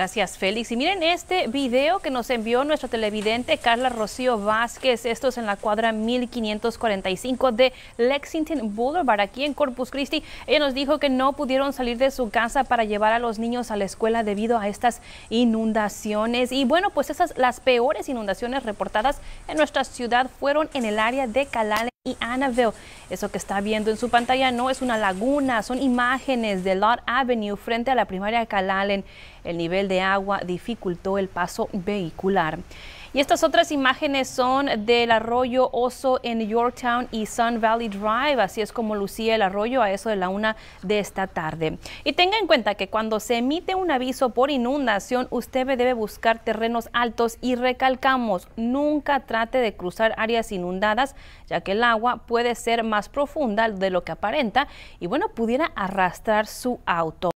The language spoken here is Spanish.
Gracias, Félix. Y miren este video que nos envió nuestro televidente Carla Rocío Vázquez. Esto es en la cuadra 1545 de Lexington Boulevard, aquí en Corpus Christi. Ella nos dijo que no pudieron salir de su casa para llevar a los niños a la escuela debido a estas inundaciones. Y bueno, pues esas las peores inundaciones reportadas en nuestra ciudad fueron en el área de Calales y Annabelle. Eso que está viendo en su pantalla no es una laguna, son imágenes de Lord Avenue frente a la primaria de Calalen. El nivel de agua dificultó el paso vehicular. Y estas otras imágenes son del arroyo Oso en Yorktown y Sun Valley Drive, así es como lucía el arroyo a eso de la una de esta tarde. Y tenga en cuenta que cuando se emite un aviso por inundación, usted debe buscar terrenos altos y recalcamos, nunca trate de cruzar áreas inundadas, ya que el agua puede ser más profunda de lo que aparenta y bueno, pudiera arrastrar su auto.